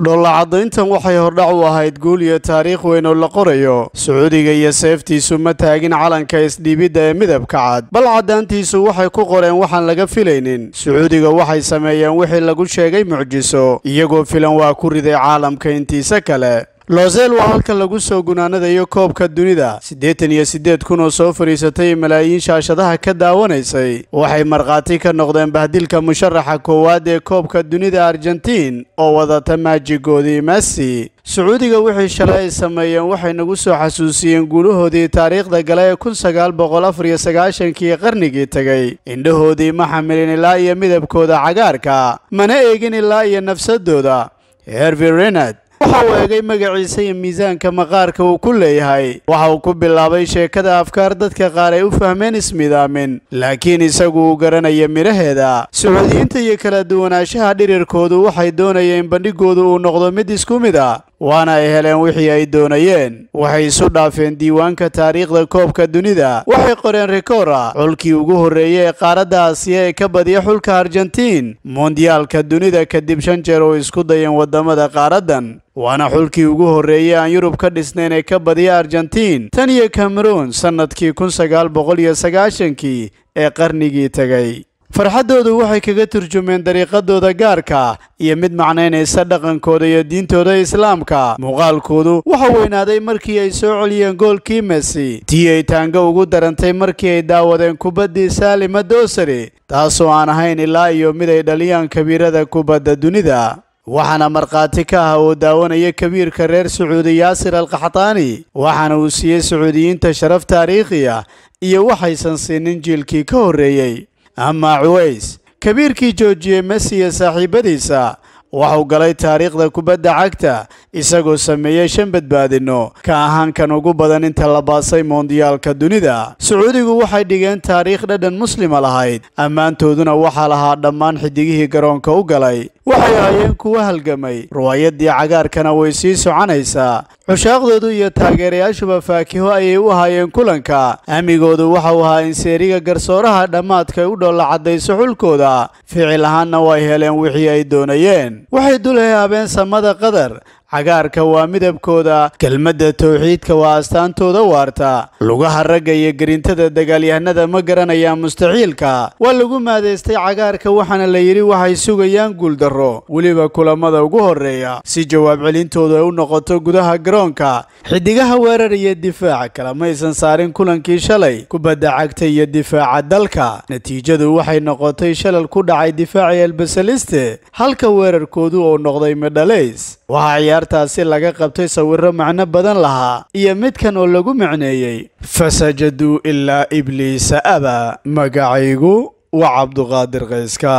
dhollacadayntan waxay hordhac u ahayd guul iyo taariikh weyn oo la qorayo sacuudiga iyo seeftiisu ma taagin calanka isdhiibidda ee midabka cad bal caddaantiisu waxay ku qoreen waxaan laga filaynin sacuudiga waxay sameeyeen wixii lagu sheegay mucjiso iyagoo filan waa ku riday caalamka intiisa kale losel waa halka lagu soo gunaanadayo koobka dunida siddeetan iyo siddeed kun oo soo fadhiisatay malaayiin shaashadaha ka daawanaysay waxay markhaati ka noqdeen bahdilka musharaxa koowaad ee koobka dunida argentiin oo wadata maajigoodii messi sacuudiga wixii shalay ay sameeyeen waxay nagu soo xasuusiyeen guulahoodii taariikhda gala ee kun sagaal boqol afar iyo sagaashankii qarnigii tegay indhahoodii ma xamilin ilaa iyo midabkooda cagaarka mana eegin ilaa iyo nafsadooda hervi renard waxa uu eegay magaciisa iyo miisaanka maqaarka uu ku leeyahay waxa uu ku bilaabay sheekada afkaar dadka qaar ay u fahmeen ismidaamin laakiin isagu uu garanaya midhaheeda sucuudiyiinta iyo kala duwanaashaha dhirirkoodu waxay doonayeen bandhigoodu uu noqdo mid isku mid a ah waana ay heleen wixii ay doonayeen waxay isu dhaafeen diiwaanka taariikhda koobka dunida waxay qoreen rikora xulkii ugu horreeyey ee qaaradda aasiya ee ka badiya xulka argentiin mondiyaalka dunida kadib shan jeer oo isku dayeen waddamada qaaraddan waana xulkii ugu horreeyay aan yurub ka dhisnayn ee ka badiya argentiin tan iyo cameruun sannadkii kun sagaal boqol iyo sagaashankii ee qarnigii tegay farxaddoodu waxay kaga turjumeen dariiqadooda gaarka iyo mid macnaynaysa dhaqankooda iyo diintooda islaamka muuqaalkoodu waxa weynaaday markii ay soo celiyeen goolkii messi tii ay taanga ugu darantay markii ay daawadeen kubaddii saalima doosari taasoo aan ahayn ilaa iyo mid ay dhaliyaan kabiirada kubadda dunida waxaana markhaati ka ah oo daawanaya kabiirka reer sacuudi yaasir alkaxtaani waxaana uu siiyey sacuudiyiinta sharaf taariikhi ah iyo waxaysan siinin jiilkii ka horreeyey ama cuways kabiirkii joojiyey mesiya saaxiibadiisa waxuu galay taariikhda kubadda cagta isagoo sameeyey shan badbaadino ka ahaankan ugu badan inta la baasay moondiyaalka dunida sacuudigu waxay dhigeen taariikh dhadhan muslima lahayd ammaantooduna waxaa lahaa dhammaan xidigihii garoonka u galay waxay ahaayeen kuwa halgamay ruwaayaddii cagaarkana way sii soconaysaa cushaaqdoodu iyo taageerayaashuba faakiho ayay u ahaayeen kulanka hamigoodu waxau ahaa in seeriga garsooraha dhammaadka ay u dhoolla caddayso xulkooda ficil ahaanna way heleen wixii ay doonayeen waxay dul hehaabeen samada qadar cagaarka waa midabkooda kelmadda towxiidka waa astaantooda waarta lugaha ragga iyo gerintada dagaalyahanada ma garanayaan mustaxiilka waa lagu maadaystay cagaarka waxaana la yidhi waxay sugayaan guuldarro weliba kulamada ugu horeeya si jawaab celintoodu ay u noqoto gudaha garoonka xidigaha weerar iyo difaaca kalamaysan saarin kulankii shalay kubadda cagta iyo difaaca dalka natiijadu waxay noqotay shalal ku dhacay difaaci elbasaliste halka weerarkoodu uu noqday medhalays waxaa ciyaartaasi laga qabtay sawirro macno badan lahaa iyo midkan oo lagu macneeyey fasajaduu ilaa ibliisa aba magacaygu waa cabduqaadir kayska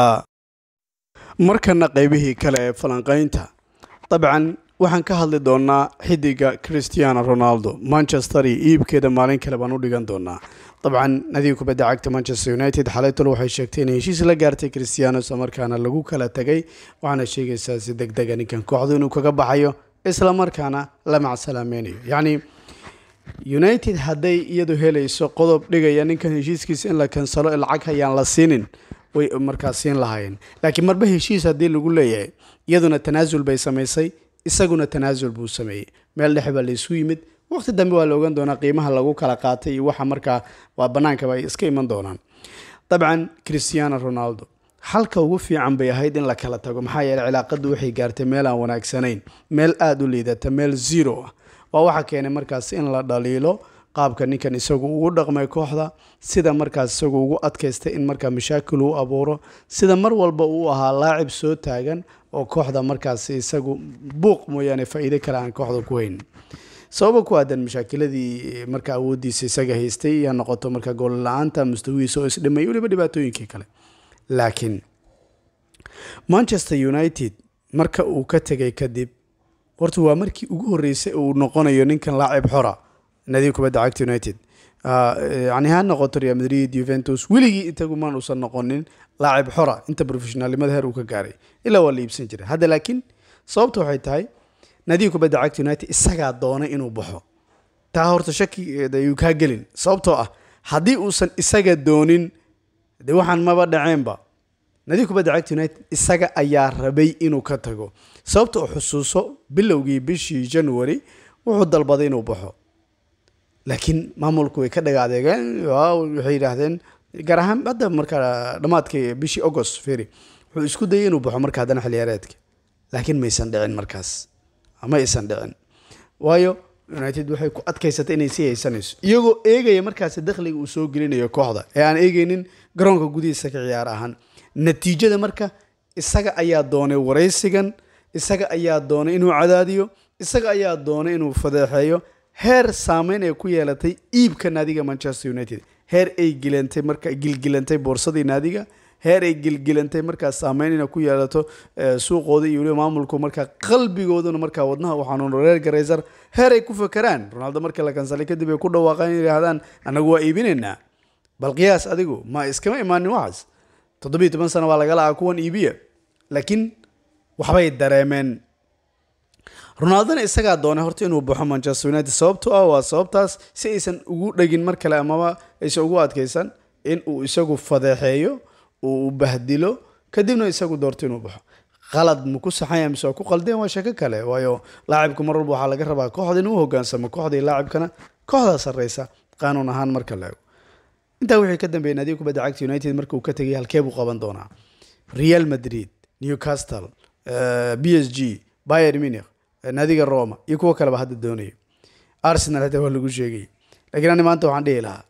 markana qaybihii kale ee falanqaynta dabcan waxaan ka hadli doonnaa xidiga christiano ronaldo manchester iyo iibkeeda maalin kale baan u dhigan doonnaa dabcan nadiga kubadda cagta manchester united xalaytol waxay sheegtay inay heshiis la gaartay christianos markaana lagu kala tegay waxaana sheegaysaa si deg dega ah ninkan kooxdu inuu kaga baxayo isla markaana la macsalaamaynayo yacni united hadday iyadu helayso qodob dhigaya ninkan heshiiskiisa in la kansalo lacag hayaan la siinin way markaas siin lahaayeen laakiin marba heshiis haddii lagu leeyahay iyaduna tanaasul bay samaysay isaguna tanaasul buu sameeyey meel dhex baa la yimid waqti dambe waa la ogan doonaa qiimaha lagu kala qaatay iyo waxa markaa waa bannaankaba ay iska iman doonaan dabcan christiano ronaldo halka ugu fiican bay ahayd in la kala tago maxaa yeele cilaaqadu waxay gaartay meel aan wanaagsanayn meel aada u liidata meel zero ah waa waxa keenay markaas in la dhaliilo qaabka ninkan isagu ugu dhaqmay kooxda sida markaas isagu ugu adkaystay in markaa mashaakil uu abuuro sida mar walba uu ahaa laacib soo taagan oo kooxda markaas isagu buuq mooyaane faa kale aan kooxda ku hayn sababa ku aadan mashaakiladii eh, marka awoodiisa isaga haystay iyo noqoto marka gool la-aanta mustawihiisa oo isdhimay weliba dhibaatooyinkii kale laakiin manchester united marka uu ka tegay kadib horta waa markii ugu horeysay uu noqonayo ninkan laacib xora naadiib kubadda cagta united ah, eh, yani ha noqoto real madrid yuventus weligii intagumaan uusan noqonin laacib xora inta professionaalnimada heer uu ka gaaray ilaa waa la iibsan jiray hadda laakiin sababta waxay tahay naadiga kubadda cagta united isagaa doonay inuu baxo taa horta shakigeeda eh, ayuu kaa gelin sababtoo ah haddii uusan isaga doonin dee waxaan maba dhaceenba nadiga kubadda cagta united isaga ayaa rabay inuu ka tago sababta oo xusuuso bilowgii bishii january wuxuu dalbaday inuu baxo laakiin maamulku way ka dhaga waxay yidhaahdeen gaar ahaan hadda markaa dhammaadkii bishii agost ferry wuxuu isku dayay inuu baxo marka haddana xiliyaareedka laakiin maysan dhicin markaas ama aysan dhicin waayo united waxay ku adkaysatay inay sii haysanayso iyagoo eegaya markaasi dakhliga uu soo gelinayo kooxda ee aan eegeynin garoonka gudihiisa ka ciyaar ahaan natiijada marka isaga ayaa doonay waraysigan isaga ayaa doonay inuu cadaadiyo isaga ayaa doonay inuu fadeexeeyo heer saameyn ee ku yeelatay iibka naadiga manchester united heer ay gilantay marka gilgilantay boorsadii naadiga heer ay gelgelantay markaas saameyn inay ku yeelato eh, suuqooda iyo weliba maamulku markaa qalbigoodana markaa wadnaha u xanuuno reerka raysar heer ay ku fakeraan ronaldo marka la kansalay kadib ay ku dhawaaqaan inay yidhaahdaan annagu waa iibinaynaa bal qiyaas adigu ma iskama imaanin waxaas toddobiiy toban sano waa laga la kuwan iibiya laakiin waxbay dareemeen ronaldona isagaa doonay horta inuu baxo manchester united sababto ah waa sababtaas si aysan ugu dhegin mar kale amaba aysan ugu adkaysan in uu isagu fadeexeeyo uu bahdilo kadibna isagu doorto inuu baxo qalad ma ku saxanya mise waa ku qaldeen waa sheeko kale waayo laacibka mar walba waxaa laga rabaa kooxda inuu hogaansamo kooxdii laacibkana kooxdaa sarreysa qaanuun ahaan marka laego intaa wixii ka dambeeyay naadiga kubadda cagta united marka uu ka tegay halkee buu qaban doonaa real madrid newcastle eh, b s g bayer munich eh, naadiga roma iyo kuwo kaleba hadda doonaya arsenal hataa waa lagu sheegay laakiin ani maanta waxaan dhihi lahaa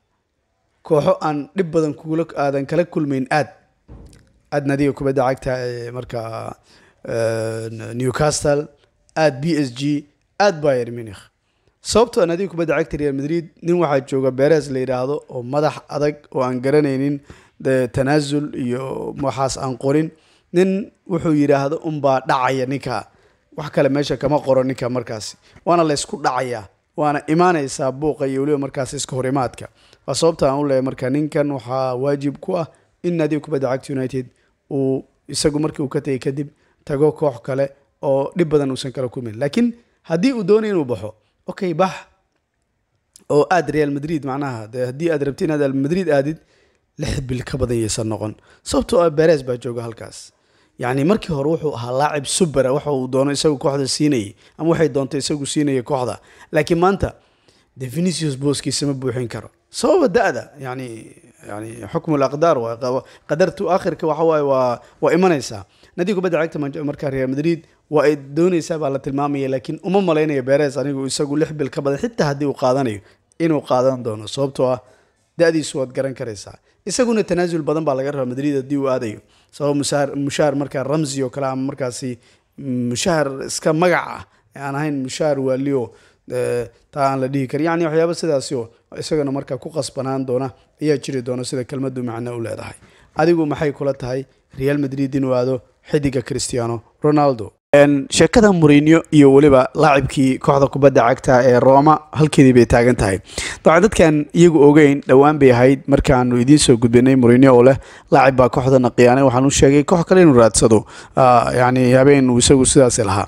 kooxo aan dhib badan kugula aadan kala kulmayn aad aadna adiga kubadda cagta eh, marka eh, newcastle aad b s g aad bayer munikh sababtoo aan ah kubadda cagta real madrid nin waxaa jooga beres la yidhaahdo oo madax adag oo aan garanaynin tanaasul iyo waxaas aan qorin nin wuxuu yidhaahdo unbaa dhacaya ninka wax kale meesha kama qoro ninka markaasi waana laysku dhacayaa waana imaanaysaa buuqa iyo weliba markaasi iska horimaadka waa sababta aan u leehay marka ninkan waxaa waajib ku ah in nadiga kubadda cagta united uu isagu markii uu ka tegay kadib tago koox kale oo dhib badan uusan kala kulmin laakiin haddii uu doonay inuu baxo okay bax oo aad real madrid macnaha de haddii aad rabti inaad madrid aadid lix bil ka badan noqon sababtoo ah beres baa jooga halkaas yacni markii hore wuxuu ahaa laacib subera waxa uu doono isagu kooxda siinayay ama waxay doonta isagu siinaya kooxda laakiin maanta de venicius booskiisa ma buuxin karo sababa dada da yani yani xukmu laqdaar waay qadartu akhirka waxa waaye waa waa imanaysaa nadiga kubadda cagta markaa real madrid waa ay doonaysaa baa la tilmaamaya laakin uma malaynayo beres anigu isagu lix bil ka badan xitaa hadii uu qaadanayo inuu qaadan doono sababtoo ah dadiisu waad garan karaysaa isaguna tanaasul badan baa laga rabaa madrid hadii uu aadayo sababa mushaar mushaar markaa ramsi oo kale markaasi mushaar iska magac ah aan ahayn mushaar waaliyo taa aan la dhihi karin yacni waxyaaba sidaasi oo isagana markaa ku qasbanaan doona ayaa jiri doona sida kelmaddu macno u leedahay adigu maxay kula tahay real madrid inuu aado xidiga christiano ronaldo sheekada murinyo iyo weliba laacibkii kooxda kubadda cagta ee roma halkeedii bay taagan tahay dabcan dadkan iyagu ogeyn dhowaan bay ahayd markaanu idiin gudbinay murinyo oo leh laacib baa kooxdana khiyaanay waxaan sheegay koox kale inuu raadsado yacni habeen uu isagu sidaasi lahaa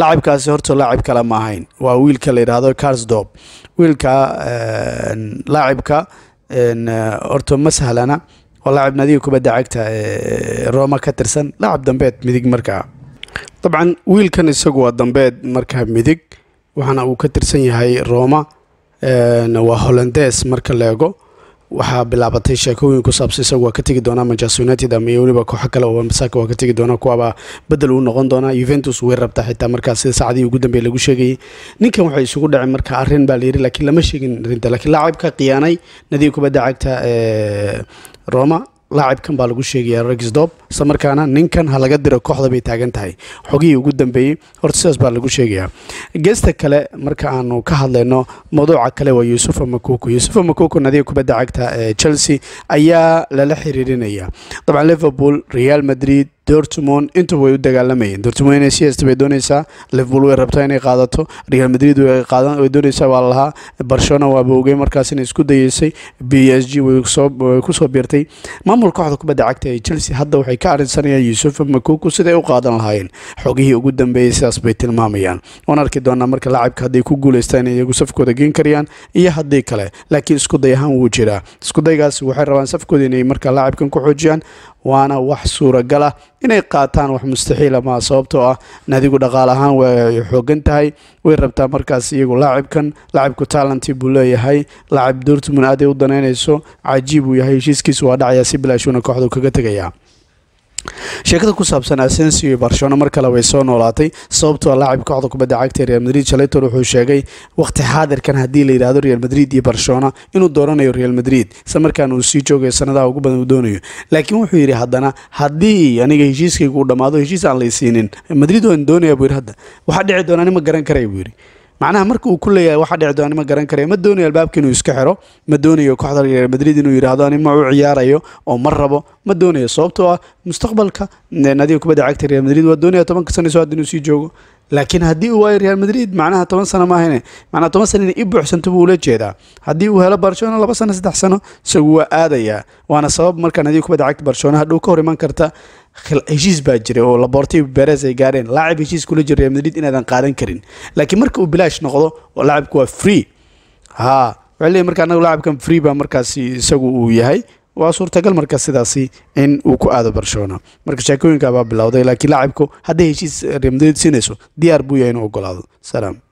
laacibkaasi horta laacib kale ma ahayn waa wiilka la yidhaahdo carsdob wiilka laacibka horta ma sahlana waa laacib nadiga kubadda cagta ee roma ka tirsan laacib dambeed midig markaa dabcan wiilkan isagu waa dambeed markaa midig waxaana uu ka tirsan yahay rooma eh, waa holandes marka leego waxaa bilaabatay sheekooyin ku saabsan isagu waa ka tegi doonaa manchester united ama iyo weliba kooxo kale oo masaka waa ka tegi doonaa kuwaaba bedel uu noqon doonaa yuventus way rabtaa xitaa markaa sida saacdii ugu dambeey lagu sheegayay ninkan waxay isugu dhaceen marka arrin baa layidhi laakiin lama sheegin arrinta laakiin laacib khiyaanay nadiib kubadda cagta eh, roma laacibkan baa lagu sheegaya rgisdob isla markaana ninkan ha laga diro kooxda bay taagan tahay xogihii ugu dambeeyey horta sidaas baa lagu sheegayaa geesta kale marka aanu ka hadlayno mawduuca kale waa yuusufa makuku yuusufa makuku nadiga kubadda cagta ee eh, chelsea ayaa lala xiriirinaya dabcan liverpool real madrid dortmond intu way u dagaalamayeen dortmond inay si bay doonaysaa liverpool way rabtaa inay qaadato real madrid way doonaysaa waa lahaa barcelona waaba ogey markaas inay isku dayeysay b s g way kusoo biirtay maamul kooxda kubadda cagta ee chelsea hadda waxay ka arinsanayaan yusufa makuku siday u qaadan lahaayeen xogihii ugu dambeeyey sidaas bay tilmaamayaan waan arki doonaa marka laacibka hadday ku guuleystaan inay iyagu safkooda geen kariyaan iyo haddii kale laakiin iskuday ahaan wuu jiraa iskudaygaas waxay rabaan safkooda inay markaa laacibkan ku xoojiyaan waana wax suuragal ah inay qaataan wax mustaxiila maa sababtoo ah nadigu dhaqaal ahaan way xoogan tahay way rabtaa markaas iyagu laacibkan laacibku taalanti buu leeyahay laacib dortmund aaday u danaynayso cajiib uu yahay heshiiskiisu waa dhacayaa si bilaashuuna kooxdu kaga tegayaa sheekada ku saabsan asensio iyo barcelona mar kale way soo noolaatay sababtoo ah laacibka kooxda kubadda cagta ee real madrid shaletor wuxuu sheegay waqti xaadirkan haddii la yidhaahdo real madrid iyo barcelona inuu dooranayo real madrid isla markaana uu sii joogayo sanadaha ugu badan uu doonayo laakiin wuxuu yidhi haddana haddii aniga heshiiskaygu u dhammaado heshiis aan laysiinin siinin madrid waan doonaya buu yidhi hadda waxaa dhici doonaa nima garan karay buu yidhi macnaha marka uu ku leeyahay waxa dheci doona garan karay ma doonayo albaabka inuu iska xiro ma doonayo kooxda real madrid inuu yidhaahdo ani ma u ciyaarayo oo ma rabo ma doonayo sababtoo ah mustaqbalka eh, naadiga kubadda cagta real madrid waa doonaya tobanka sano soo hadda inuu sii joogo laakiin haddii uu waayo real madrid macnaha toban sano maahane macnaha toban sano inay i buuxsanto buu ula jeedaa haddii uu helo barcelona laba sano saddex sano isagu waa aadaya waana sabab markaan adiga kubadda cagta barcelona hadhow ka hor iman karta heshiis baa jira oo labortay beres ay gaareen laacib heshiis kula jira real madrid inaadan qaadan karin laakiin marka uu bilaash noqdo oo laacibku waa free ha waxay leeyihin marka laacibkan free baa markaasi isagu uu yahay waa suurtagal marka sidaasi in uu ku aado barcelona marka sheekooyinka baa bilowday laakiin lacabku hadday heshiis real madrid siinayso diyaar buu yahay inuu ogolaado salaam